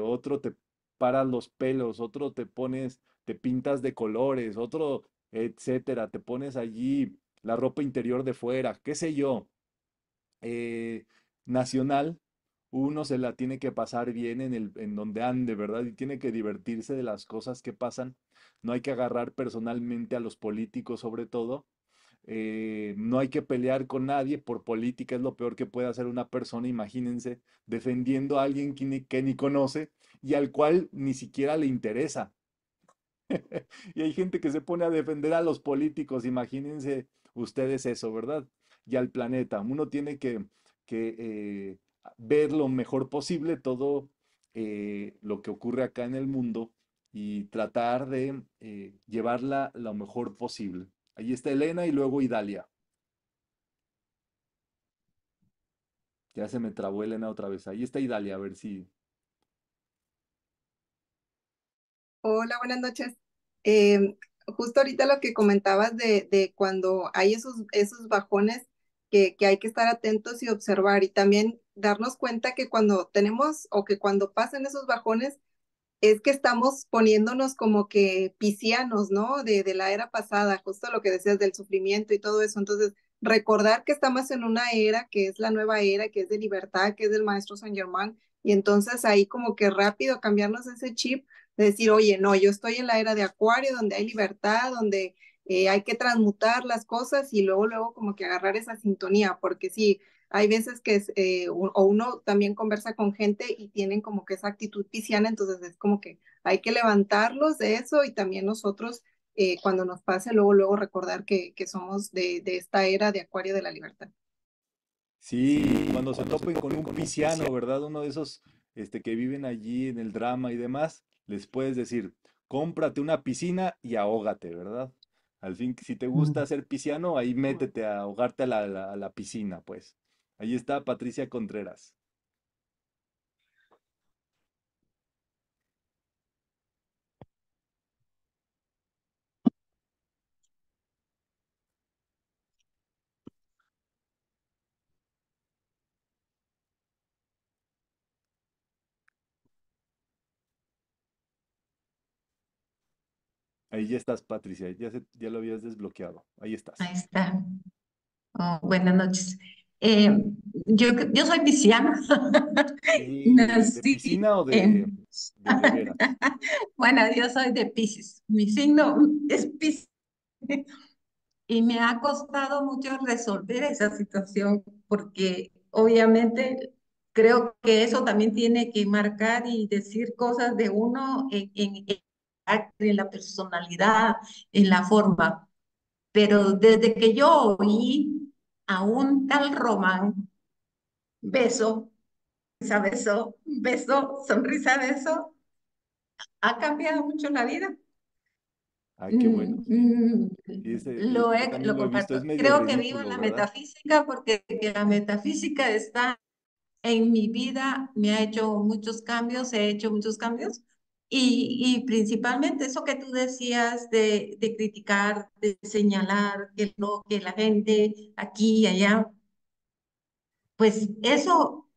Speaker 1: otro te paras los pelos, otro te pones, te pintas de colores, otro, etcétera, te pones allí la ropa interior de fuera, qué sé yo nacional, uno se la tiene que pasar bien en, el, en donde ande, ¿verdad? Y tiene que divertirse de las cosas que pasan. No hay que agarrar personalmente a los políticos sobre todo. Eh, no hay que pelear con nadie por política, es lo peor que puede hacer una persona, imagínense, defendiendo a alguien que ni, que ni conoce y al cual ni siquiera le interesa. y hay gente que se pone a defender a los políticos, imagínense ustedes eso, ¿verdad? Y al planeta. Uno tiene que que eh, ver lo mejor posible todo eh, lo que ocurre acá en el mundo y tratar de eh, llevarla lo mejor posible. Ahí está Elena y luego Idalia. Ya se me trabó Elena otra vez. Ahí está Idalia, a ver si.
Speaker 3: Hola, buenas noches. Em, justo ahorita lo que comentabas de, de cuando hay esos, esos bajones, que, hay que estar atentos y observar y también darnos cuenta que cuando tenemos o que cuando pasen esos bajones es que estamos poniéndonos como que piscianos, ¿no? De, de la era pasada, justo lo que decías del sufrimiento y todo eso. Entonces, recordar que estamos en una era que es la nueva era, que es de libertad, que es del maestro San Germán, y entonces ahí como que rápido cambiarnos ese chip de decir, oye, no, yo estoy en la era de Acuario, donde hay libertad, donde eh, hay que transmutar las cosas y luego, luego como que agarrar esa sintonía, porque sí, hay veces que eh, o uno también conversa con gente y tienen como que esa actitud pisciana, entonces es como que hay que levantarlos de eso y también nosotros eh, cuando nos pase, luego, luego recordar que, somos de, esta era de Acuario de la Libertad.
Speaker 1: Sí, cuando, se topen con, un pisciano, ¿verdad? Uno de esos este, que viven allí en el drama y demás, les puedes decir, cómprate una piscina y ahógate, ¿verdad? Al fin, si te gusta ser mm. pisciano, ahí métete a ahogarte a la, la piscina, pues. Ahí está Patricia Contreras. Ahí ya estás, Patricia, ya, ya lo habías desbloqueado. Ahí estás. Ahí está.
Speaker 2: Oh, buenas noches. Eh, yo, soy pisciana. ¿De piscina o de, Bueno, yo soy de piscis, Mi signo es Pisces. Y me ha costado mucho resolver esa situación porque obviamente creo que eso también tiene que marcar y decir cosas de uno en, en, en la personalidad, en la forma. Pero desde que yo oí a un tal Román, beso, sonrisa, beso, beso, sonrisa, beso, ha cambiado mucho la vida.
Speaker 1: Ay, qué bueno. Mm, mm. lo, he, lo, comparto. Creo que vivo en la
Speaker 2: metafísica porque la metafísica está en mi vida, me ha hecho muchos cambios, he hecho muchos cambios y, y, principalmente eso que tú decías de, de, criticar, de señalar que lo que la gente aquí y allá, pues eso,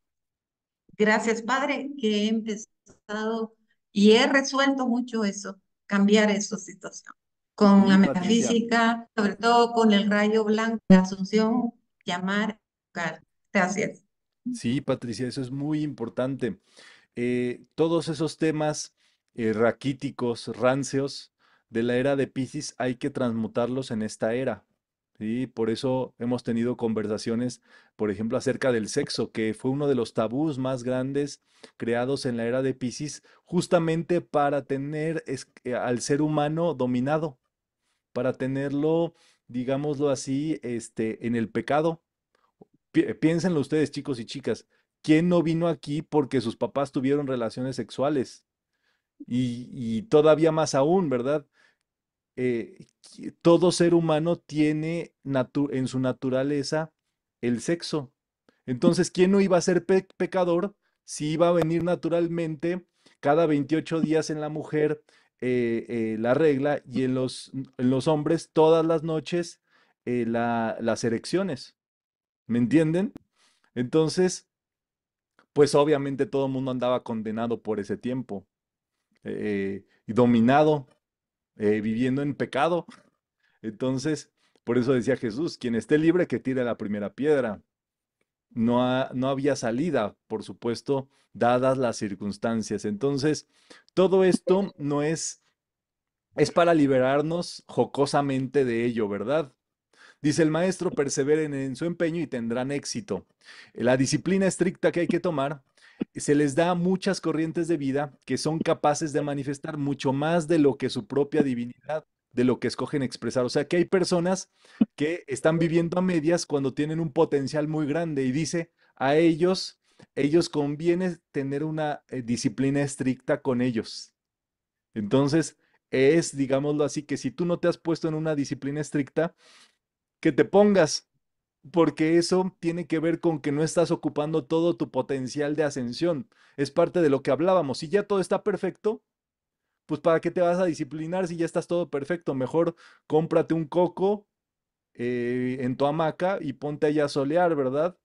Speaker 2: gracias Padre, que he empezado y he resuelto mucho eso, cambiar esa situación. Con la metafísica, sobre todo con el rayo blanco, de asunción, llamar, Gracias.
Speaker 1: Sí, Patricia, eso es muy importante. Eh, todos esos temas eh, raquíticos, rancios de la era de Pisces, hay que transmutarlos en esta era. y Por eso hemos tenido conversaciones, por ejemplo, acerca del sexo, que fue uno de los tabús más grandes creados en la era de Pisces, justamente para tener eh, al ser humano dominado, para tenerlo, digámoslo así, este, en el pecado. piénsenlo ustedes, chicos y chicas. ¿Quién no vino aquí porque sus papás tuvieron relaciones sexuales? y, todavía más aún, ¿verdad? Eh, todo ser humano tiene en su naturaleza el sexo. Entonces, ¿quién no iba a ser pecador si iba a venir naturalmente cada 28 días en la mujer eh, eh, la regla y en los, los, hombres todas las noches las erecciones? ¿Me entienden? Entonces, pues obviamente todo el mundo andaba condenado por ese tiempo. Eh, y dominado, eh, viviendo en pecado. Entonces, por eso decía Jesús, quien esté libre que tire la primera piedra. No, no había salida, por supuesto, dadas las circunstancias. Entonces, todo esto no es, es para liberarnos jocosamente de ello, ¿verdad? Dice el maestro, perseveren en su empeño y tendrán éxito. La disciplina estricta que hay que tomar se les da muchas corrientes de vida que son capaces de manifestar mucho más de lo que su propia divinidad, de lo que escogen expresar. O sea que hay personas que están viviendo a medias cuando tienen un potencial muy grande y dice a ellos, ellos conviene tener una eh, disciplina estricta con ellos. Entonces, es, digámoslo así, que si tú no te has puesto en una disciplina estricta, que te pongas porque eso tiene que ver con que no estás ocupando todo tu potencial de ascensión. Es parte de lo que hablábamos. Si ya todo está perfecto, pues ¿para qué te vas a disciplinar si ya estás todo perfecto? Mejor cómprate un coco eh, en tu hamaca y ponte allá a solear, ¿verdad?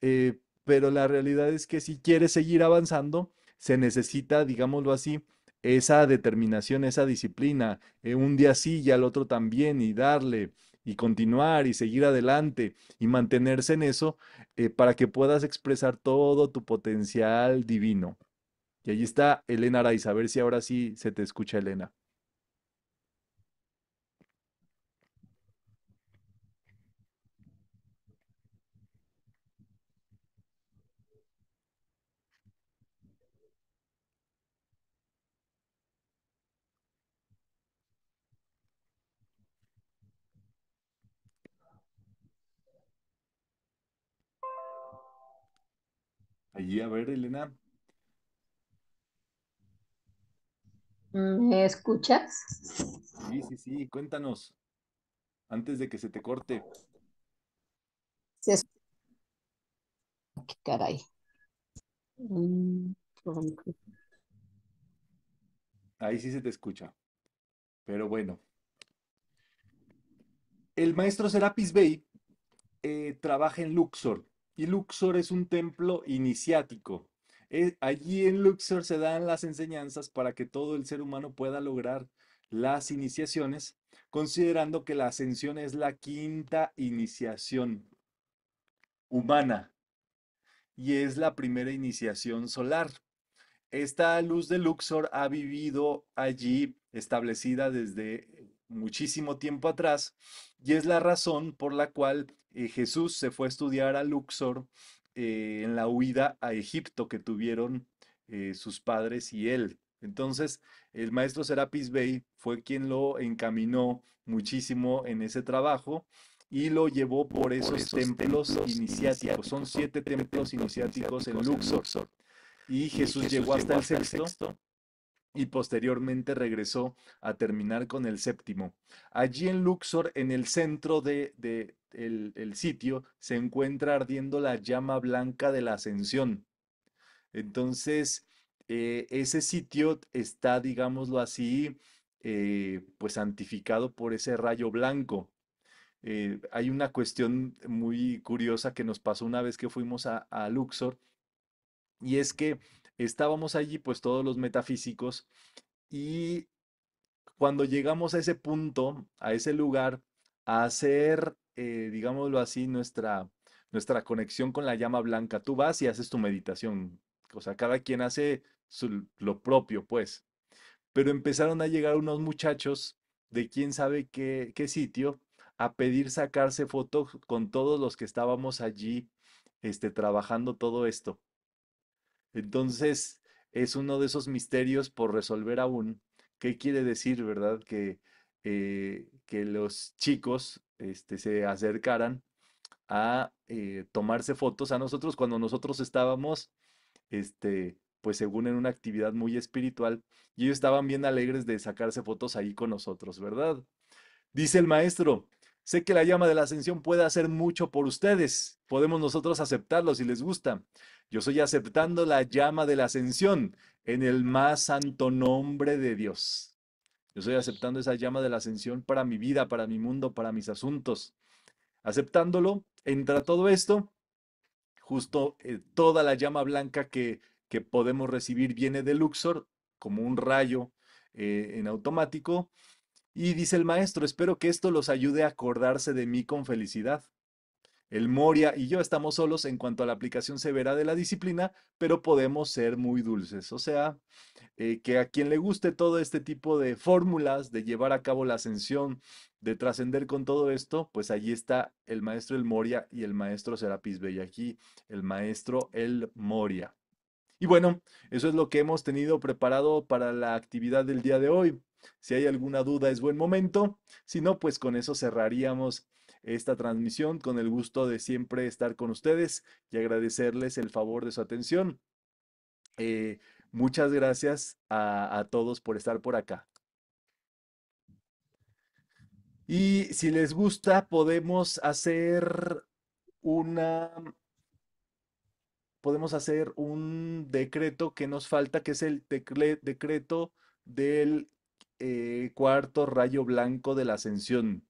Speaker 1: Eh, pero la realidad es que si quieres seguir avanzando, se necesita, digámoslo así, esa determinación, esa disciplina, eh, un día sí y al otro también y darle y continuar y seguir adelante y mantenerse en eso eh, para que puedas expresar todo tu potencial divino. Y allí está Elena Araiz. A ver si ahora sí se te escucha, Elena. Allí, a ver, Elena.
Speaker 4: ¿Me escuchas?
Speaker 1: Sí, sí, sí, cuéntanos. Antes de que se te corte. ¿Qué caray?
Speaker 4: Mm,
Speaker 1: Ahí sí se te escucha. Pero bueno. El maestro Serapis Bey eh, trabaja en Luxor y Luxor es un templo iniciático. Eh, allí en Luxor se dan las enseñanzas para que todo el ser humano pueda lograr las iniciaciones, considerando que la ascensión es la quinta iniciación humana y es la primera iniciación solar. Esta luz de Luxor ha vivido allí establecida desde muchísimo tiempo atrás, y es la razón por la cual eh, Jesús se fue a estudiar a Luxor eh, en la huida a Egipto que tuvieron eh, sus padres y él. Entonces, el maestro Serapis Bey fue quien lo encaminó muchísimo en ese trabajo y lo llevó por esos, templos, iniciáticos. Son siete templos iniciáticos, en Luxor. Y, Jesús llegó hasta, el sexto y posteriormente regresó a terminar con el séptimo. Allí en Luxor, en el centro de, el, sitio, se encuentra ardiendo la llama blanca de la ascensión. Entonces, eh, ese sitio está, digámoslo así, eh, pues santificado por ese rayo blanco. Eh, hay una cuestión muy curiosa que nos pasó una vez que fuimos a, a Luxor, y es que estábamos allí pues todos los metafísicos y cuando llegamos a ese punto, a ese lugar, a hacer, eh, digámoslo así, nuestra, nuestra conexión con la llama blanca, tú vas y haces tu meditación. O sea, cada quien hace lo propio, pues. Pero empezaron a llegar unos muchachos de quién sabe qué, qué sitio a pedir sacarse fotos con todos los que estábamos allí este, trabajando todo esto. Entonces, es uno de esos misterios por resolver aún. ¿Qué quiere decir, verdad? Que, eh, que los chicos este, se acercaran a eh, tomarse fotos a nosotros cuando nosotros estábamos, este, pues según en una actividad muy espiritual, y ellos estaban bien alegres de sacarse fotos ahí con nosotros, ¿verdad? Dice el maestro, Sé que la llama de la ascensión puede hacer mucho por ustedes. Podemos nosotros aceptarlo si les gusta. Yo soy aceptando la llama de la ascensión en el más santo nombre de Dios. Yo estoy aceptando esa llama de la ascensión para mi vida, para mi mundo, para mis asuntos. Aceptándolo, entra todo esto, justo eh, toda la llama blanca que, podemos recibir viene de Luxor como un rayo eh, en automático y dice el maestro, espero que esto los ayude a acordarse de mí con felicidad. El Moria y yo estamos solos en cuanto a la aplicación severa de la disciplina, pero podemos ser muy dulces. O sea, eh, que a quien le guste todo este tipo de fórmulas, de llevar a cabo la ascensión, de trascender con todo esto, pues allí está el maestro El Moria y el maestro Serapis Bey. Aquí el maestro El Moria. Y bueno, eso es lo que hemos tenido preparado para la actividad del día de hoy. Si hay alguna duda es buen momento, si no, pues con eso cerraríamos esta transmisión con el gusto de siempre estar con ustedes y agradecerles el favor de su atención. Eh, muchas gracias a todos por estar por acá. Y si les gusta, podemos hacer una podemos hacer un decreto que nos falta, que es el decreto del eh, cuarto rayo blanco de la ascensión.